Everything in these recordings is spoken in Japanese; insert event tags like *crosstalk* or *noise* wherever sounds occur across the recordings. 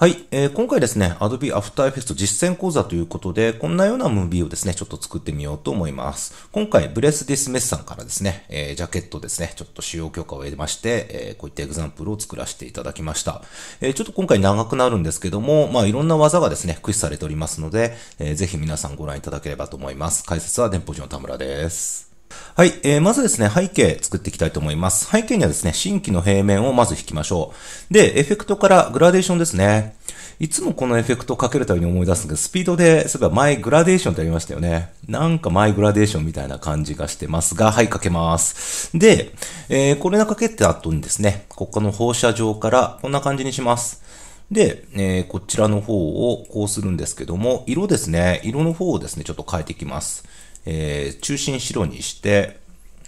はい、えー、今回ですね、Adobe After Effects 実践講座ということで、こんなようなムービーをですね、ちょっと作ってみようと思います。今回、ブレス・ディス・メスさんからですね、えー、ジャケットですね、ちょっと使用許可を得まして、えー、こういったエグザンプルを作らせていただきました。えちょっと今回長くなるんですけども、まあ、いろんな技がですね、駆使されておりますので、えぜひ皆さんご覧いただければと思います。解説は電報寺の田村です。はい、えー、まずですね、背景作っていきたいと思います。背景にはですね、新規の平面をまず引きましょう。で、エフェクトからグラデーションですね。いつもこのエフェクトをかけるたびに思い出すんですけど、スピードで、そういえばマイグラデーションってありましたよね。なんかマイグラデーションみたいな感じがしてますが、はい、かけます。で、えー、これがかけた後にですね、ここの放射状からこんな感じにします。で、えー、こちらの方をこうするんですけども、色ですね、色の方をですね、ちょっと変えていきます。えー、中心白にして、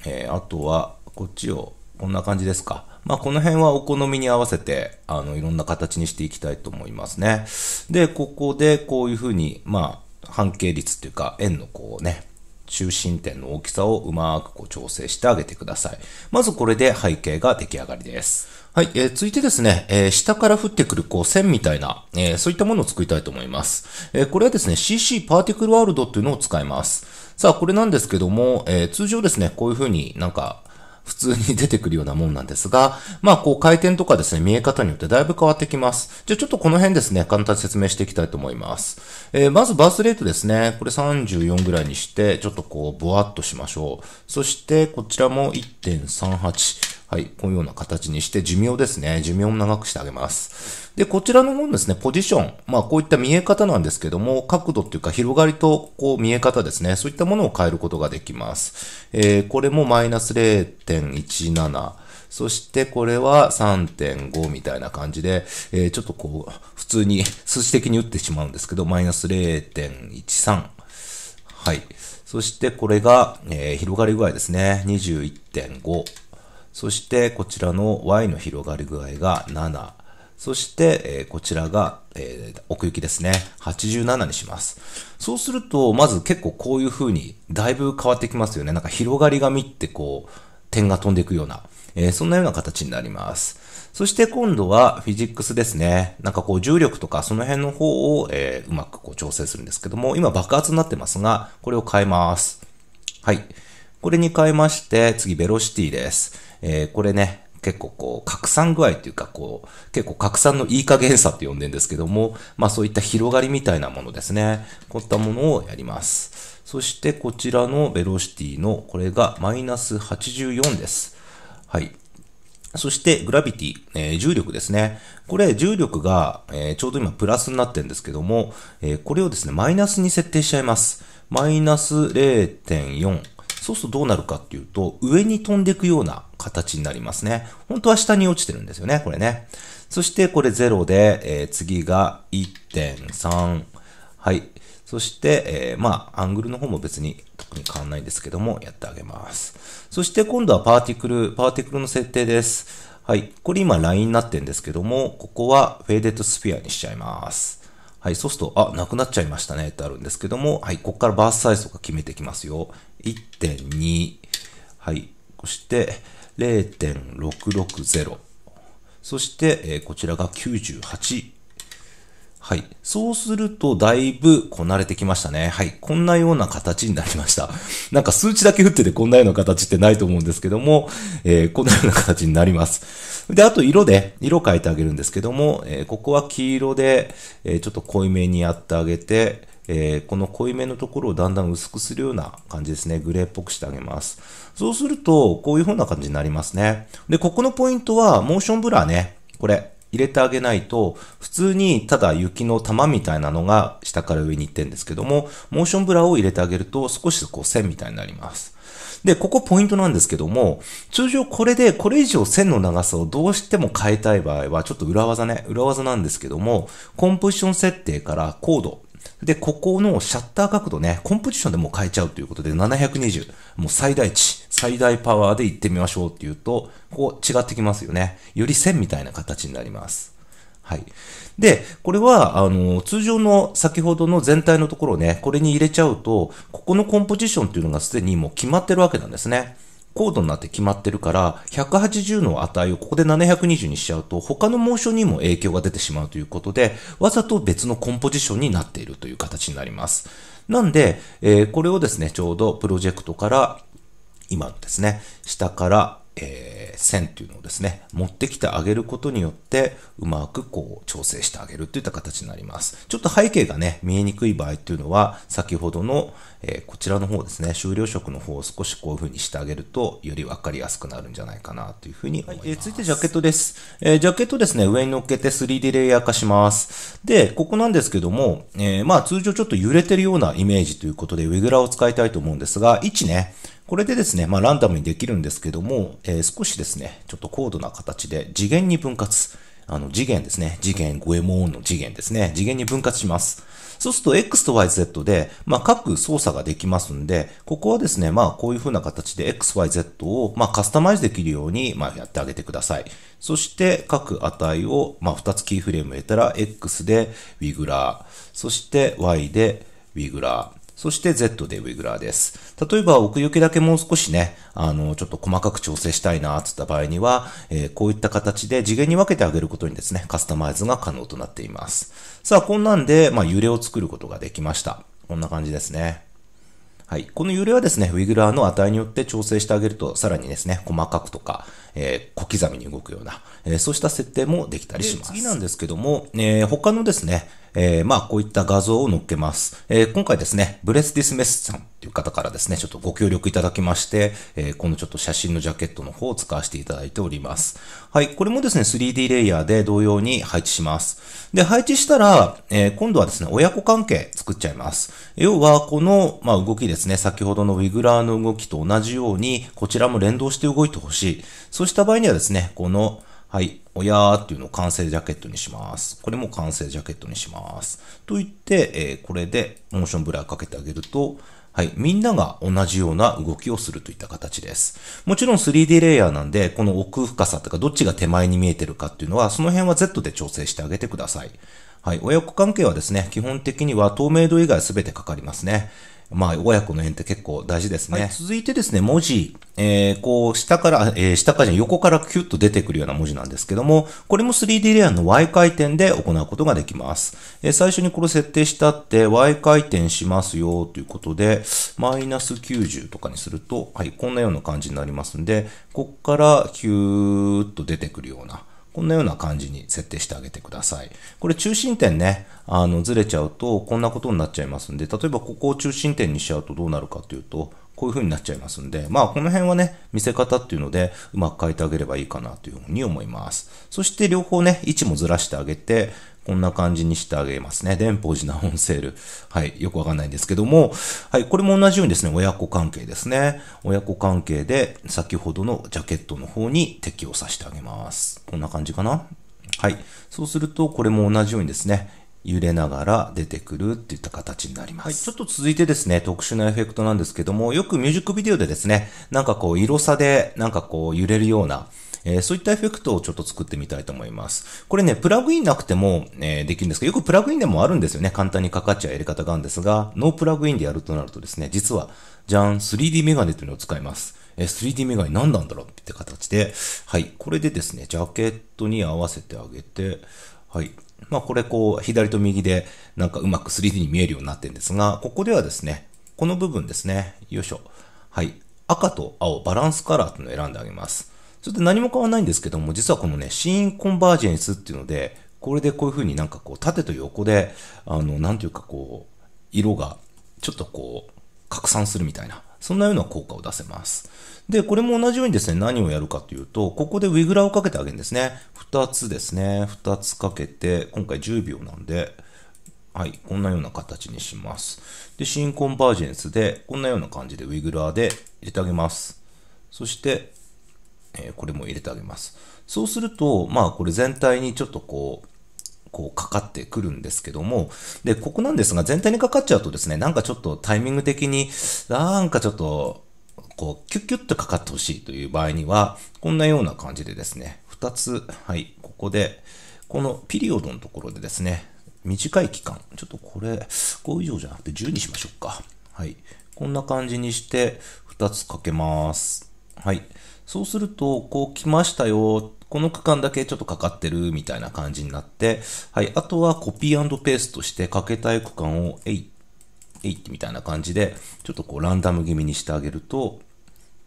えー、あとは、こっちを、こんな感じですか。まあ、この辺はお好みに合わせて、あの、いろんな形にしていきたいと思いますね。で、ここでこういうふうに、まあ、半径率っていうか、円のこうね、中心点の大きさをうまくこう調整してあげてください。まずこれで背景が出来上がりです。はい、えー、続いてですね、えー、下から降ってくるこう線みたいな、えー、そういったものを作りたいと思います。えこれはですね、CC パーティクルワールドっていうのを使います。さあ、これなんですけども、え通常ですね、こういう風になんか、普通に出てくるようなもんなんですが、まあこう回転とかですね、見え方によってだいぶ変わってきます。じゃあちょっとこの辺ですね、簡単に説明していきたいと思います。えー、まずバースレートですね、これ34ぐらいにして、ちょっとこう、ぼわっとしましょう。そして、こちらも1.38。はい、このような形にして寿命ですね。寿命も長くしてあげます。で、こちらの方のですね、ポジション。まあ、こういった見え方なんですけども、角度っていうか広がりと、こう、見え方ですね。そういったものを変えることができます。えー、これもマイナス0.17。そしてこれは3.5みたいな感じで、えー、ちょっとこう、普通に数値的に打ってしまうんですけど、マイナス0.13。はい。そしてこれが、えー、広がり具合ですね。21.5。そしてこちらの y の広がり具合が7。そして、こちらが、奥行きですね。87にします。そうすると、まず結構こういう風に、だいぶ変わってきますよね。なんか広がり紙ってこう、点が飛んでいくような、えー、そんなような形になります。そして今度はフィジックスですね。なんかこう重力とかその辺の方を、えー、うまくこう調整するんですけども、今爆発になってますが、これを変えます。はい。これに変えまして、次、ベロシティです。えー、これね、結構こう、拡散具合というか、こう、結構拡散のいい加減さって呼んでんですけども、まあそういった広がりみたいなものですね。こういったものをやります。そしてこちらのベロシティの、これがマイナス84です。はい。そしてグラビティ、えー、重力ですね。これ重力が、えー、ちょうど今プラスになってるんですけども、えー、これをですね、マイナスに設定しちゃいます。マイナス0.4。そうするとどうなるかっていうと、上に飛んでいくような形になりますね。本当は下に落ちてるんですよね、これね。そしてこれ0で、えー、次が1.3。はい。そして、えー、まあ、アングルの方も別に特に変わんないんですけども、やってあげます。そして今度はパーティクル、パーティクルの設定です。はい。これ今ラインになってるんですけども、ここはフェーデッドスフィアにしちゃいます。はい、そうすると、あ、なくなっちゃいましたねってあるんですけども、はい、ここからバースサイズとか決めていきますよ。1.2、はい、そして0.660。そして、えー、こちらが98。はい。そうすると、だいぶこなれてきましたね。はい。こんなような形になりました。*laughs* なんか数値だけ打っててこんなような形ってないと思うんですけども、えー、こんなような形になります。で、あと色で、色変えてあげるんですけども、えー、ここは黄色で、えー、ちょっと濃いめにやってあげて、えー、この濃いめのところをだんだん薄くするような感じですね。グレーっぽくしてあげます。そうすると、こういう風な感じになりますね。で、ここのポイントは、モーションブラーね。これ、入れてあげないと、普通にただ雪の玉みたいなのが下から上に行ってんですけども、モーションブラを入れてあげると少しこう線みたいになります。で、ここポイントなんですけども、通常これでこれ以上線の長さをどうしても変えたい場合は、ちょっと裏技ね、裏技なんですけども、コンポジション設定からコード、で、ここのシャッター角度ね、コンポジションでもう変えちゃうということで、720、もう最大値、最大パワーでいってみましょうっていうと、こう違ってきますよね。より線みたいな形になります。はい。で、これは、あの、通常の先ほどの全体のところね、これに入れちゃうと、ここのコンポジションっていうのがすでにもう決まってるわけなんですね。高度になって決まってるから、180の値をここで720にしちゃうと、他のモーションにも影響が出てしまうということで、わざと別のコンポジションになっているという形になります。なんで、えー、これをですね、ちょうどプロジェクトから、今ですね、下から、えーー、線っていうのをですね、持ってきてあげることによって、うまくこう調整してあげるといった形になります。ちょっと背景がね、見えにくい場合っていうのは、先ほどの、えー、こちらの方ですね、終了色の方を少しこういう風にしてあげると、よりわかりやすくなるんじゃないかなという風に思います。はい、えー、続いてジャケットです。えジャケットですね、上に乗っけて 3D レイヤー化します。で、ここなんですけども、えまあ通常ちょっと揺れてるようなイメージということで、ウェグラを使いたいと思うんですが、位置ね、これでですね、まあランダムにできるんですけども、え少しですね、ちょっと高度な形で次元に分割。あの、次元ですね。次元、五右衛門の次元ですね。次元に分割します。そうすると X と YZ で、まあ、各操作ができますんで、ここはですね、まあ、こういう風な形で XYZ を、まあ、カスタマイズできるように、まあ、やってあげてください。そして、各値を、まあ、2つキーフレーム得たら、X でウィグラー、そして Y でウィグラー、そして Z でウィグラーです。例えば奥行きだけもう少しね、あの、ちょっと細かく調整したいな、つった場合には、えー、こういった形で次元に分けてあげることにですね、カスタマイズが可能となっています。さあ、こんなんで、まあ、揺れを作ることができました。こんな感じですね。はい。この揺れはですね、ウィグラーの値によって調整してあげると、さらにですね、細かくとか、えー、小刻みに動くような、えー、そうした設定もできたりします。次なんですけども、えー、他のですね、えー、まあ、こういった画像を載っけます。えー、今回ですね、ブレスディスメスさんという方からですね、ちょっとご協力いただきまして、えー、このちょっと写真のジャケットの方を使わせていただいております。はい、これもですね、3D レイヤーで同様に配置します。で、配置したら、えー、今度はですね、親子関係作っちゃいます。要は、この、まあ、動きですね、先ほどのウィグラーの動きと同じように、こちらも連動して動いてほしい。そうした場合にはですね、この、はい、おやーっていうのを完成ジャケットにします。これも完成ジャケットにします。と言って、えー、これでモーションブラーかけてあげると、はい。みんなが同じような動きをするといった形です。もちろん 3D レイヤーなんで、この奥深さとか、どっちが手前に見えてるかっていうのは、その辺は Z で調整してあげてください。はい。親子関係はですね、基本的には透明度以外すべてかかりますね。まあ、親子の縁って結構大事ですね。はい、続いてですね、文字。えー、こう、下から、えー、下から横からキュッと出てくるような文字なんですけども、これも 3D レアの Y 回転で行うことができます。えー、最初にこれ設定したって、Y 回転しますよということで、マイナス90とかにすると、はい、こんなような感じになりますんで、こっからキューッと出てくるような、こんなような感じに設定してあげてください。これ中心点ね、あの、ずれちゃうとこんなことになっちゃいますんで、例えばここを中心点にしちゃうとどうなるかというと、こういう風になっちゃいますんで、まあこの辺はね、見せ方っていうので、うまく変えてあげればいいかなというふうに思います。そして両方ね、位置もずらしてあげて、こんな感じにしてあげますね。電報時なンセール。はい。よくわかんないんですけども。はい。これも同じようにですね、親子関係ですね。親子関係で、先ほどのジャケットの方に適用させてあげます。こんな感じかなはい。そうすると、これも同じようにですね、揺れながら出てくるっていった形になります。はい、ちょっと続いてですね、特殊なエフェクトなんですけども、よくミュージックビデオでですね、なんかこう、色差で、なんかこう、揺れるような、えー、そういったエフェクトをちょっと作ってみたいと思います。これね、プラグインなくても、えー、できるんですけど、よくプラグインでもあるんですよね。簡単にかかっちゃうやり方があるんですが、ノープラグインでやるとなるとですね、実は、じゃん、3D メガネというのを使います。えー、3D メガネ何なんだろうって形で、はい、これでですね、ジャケットに合わせてあげて、はい、まあこれこう左と右でなんかうまく 3D に見えるようになってるんですが、ここではですね、この部分ですね、よいしょ。はい。赤と青、バランスカラーていうのを選んであげます。それで何も変わらないんですけども、実はこのね、シーンコンバージェンスっていうので、これでこういう風になんかこう縦と横で、あの、なんていうかこう、色がちょっとこう、拡散するみたいな。そんなような効果を出せます。で、これも同じようにですね、何をやるかというと、ここでウィグラーをかけてあげるんですね。2つですね、2つかけて、今回10秒なんで、はい、こんなような形にします。で、シンコンバージェンスで、こんなような感じでウィグラーで入れてあげます。そして、えー、これも入れてあげます。そうすると、まあこれ全体にちょっとこう、こうかかってくるんですけども、で、ここなんですが、全体にかかっちゃうとですね、なんかちょっとタイミング的に、なんかちょっと、こう、キュッキュッとかかってほしいという場合には、こんなような感じでですね、2つ、はい、ここで、このピリオドのところでですね、短い期間、ちょっとこれ、5以上じゃなくて10にしましょうか。はい。こんな感じにして、2つかけます。はい。そうすると、こう来ましたよ、この区間だけちょっとかかってるみたいな感じになって、はい、あとはコピーペーストしてかけたい区間を、えい、えいってみたいな感じで、ちょっとこうランダム気味にしてあげると、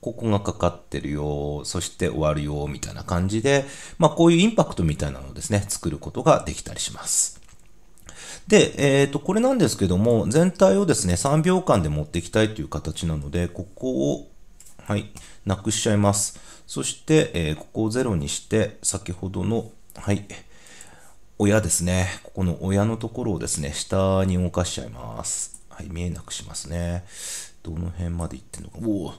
ここがかかってるよ、そして終わるよ、みたいな感じで、まあこういうインパクトみたいなのをですね、作ることができたりします。で、えっ、ー、と、これなんですけども、全体をですね、3秒間で持っていきたいという形なので、ここをはい、なくしちゃいます。そして、えー、ここを0にして、先ほどの、はい、親ですね。ここの親のところをですね、下に動かしちゃいます。はい、見えなくしますね。どの辺まで行ってんのか。おおおおおおお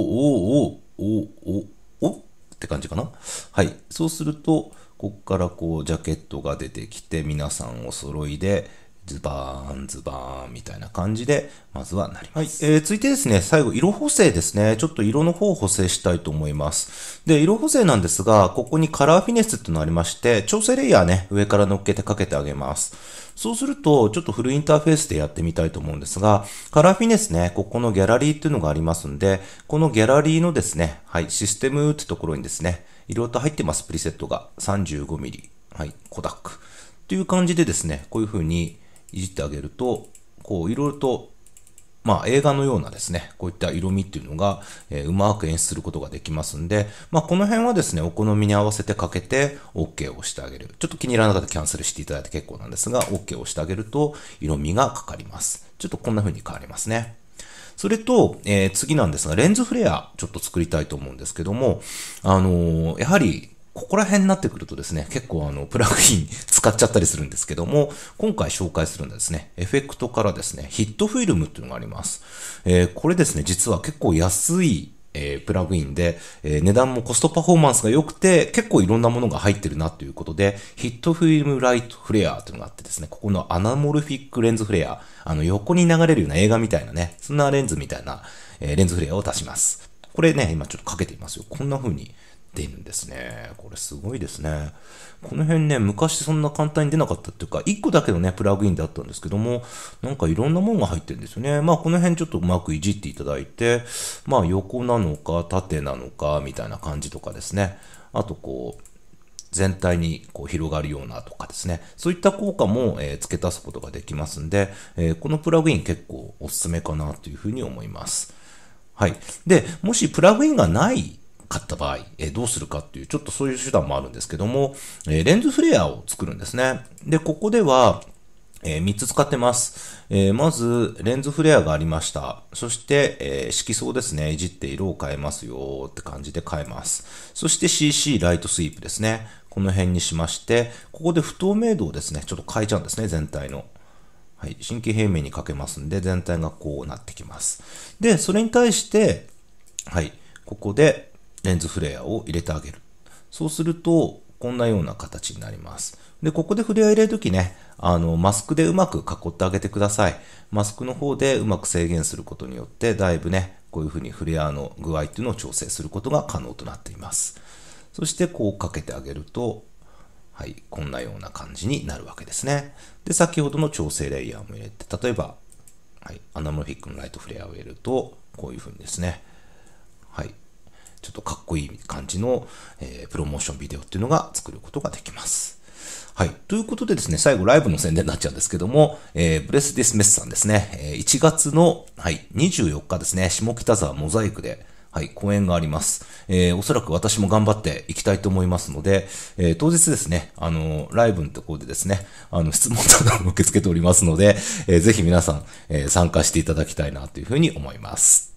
おおおおって感じかな。はい。そうすると、ここからこう、ジャケットが出てきて、皆さんお揃いで、ズバーン、ズバーンみたいな感じで、まずはなります。はい。えー、続いてですね、最後、色補正ですね。ちょっと色の方を補正したいと思います。で、色補正なんですが、ここにカラーフィネスっていうのありまして、調整レイヤーね、上から乗っけてかけてあげます。そうすると、ちょっとフルインターフェースでやってみたいと思うんですが、カラーフィネスね、ここのギャラリーっていうのがありますんで、このギャラリーのですね、はい、システムってところにですね、色と入ってます、プリセットが。35mm。はい、コダック。という感じでですね、こういう風に、いじってあげると、こう、いろいろと、まあ、映画のようなですね、こういった色味っていうのが、えー、うまく演出することができますんで、まあ、この辺はですね、お好みに合わせてかけて、OK を押してあげる。ちょっと気に入らなかったらキャンセルしていただいて結構なんですが、OK を押してあげると、色味がかかります。ちょっとこんな風に変わりますね。それと、えー、次なんですが、レンズフレア、ちょっと作りたいと思うんですけども、あのー、やはり、ここら辺になってくるとですね、結構あの、プラグイン *laughs* 使っちゃったりするんですけども、今回紹介するのはですね、エフェクトからですね、ヒットフィルムっていうのがあります。えー、これですね、実は結構安いえー、プラグインで、えー、値段もコストパフォーマンスが良くて、結構いろんなものが入ってるなということで、ヒットフィルムライトフレアというのがあってですね、ここのアナモルフィックレンズフレア、あの横に流れるような映画みたいなね、そんなレンズみたいな、えー、レンズフレアを出します。これね、今ちょっとかけてみますよ。こんな風に出るんですね。これすごいですね。この辺ね、昔そんな簡単に出なかったっていうか、1個だけのね、プラグインだったんですけども、なんかいろんなもんが入ってるんですよね。まあこの辺ちょっとうまくいじっていただいて、まあ横なのか縦なのかみたいな感じとかですね。あとこう、全体にこう広がるようなとかですね。そういった効果も、え付け足すことができますんで、えこのプラグイン結構おすすめかなというふうに思います。はい。で、もしプラグインがない買った場合、えー、どうするかっていう、ちょっとそういう手段もあるんですけども、えー、レンズフレアを作るんですね。で、ここでは、えー、3つ使ってます。えー、まず、レンズフレアがありました。そして、えー、色相ですね。いじって色を変えますよって感じで変えます。そして CC ライトスイープですね。この辺にしまして、ここで不透明度をですね、ちょっと変えちゃうんですね、全体の。はい。神経平面にかけますんで、全体がこうなってきます。で、それに対して、はい。ここで、レンズフレアを入れてあげる。そうすると、こんなような形になります。で、ここでフレア入れるときね、あの、マスクでうまく囲ってあげてください。マスクの方でうまく制限することによって、だいぶね、こういうふうにフレアの具合っていうのを調整することが可能となっています。そして、こうかけてあげると、はい、こんなような感じになるわけですね。で、先ほどの調整レイヤーも入れて、例えば、はい、アナモフィックのライトフレアを入れると、こういう風にですね、はい、ちょっとかっこいい感じの、えー、プロモーションビデオっていうのが作ることができます。はい。ということでですね、最後ライブの宣伝になっちゃうんですけども、えー、ブレスディスメスさんですね、えー、1月の、はい、24日ですね、下北沢モザイクで、はい、公演があります。えー、おそらく私も頑張っていきたいと思いますので、えー、当日ですね、あのー、ライブのところでですね、あの、質問とかを受け付けておりますので、えー、ぜひ皆さん、えー、参加していただきたいなというふうに思います。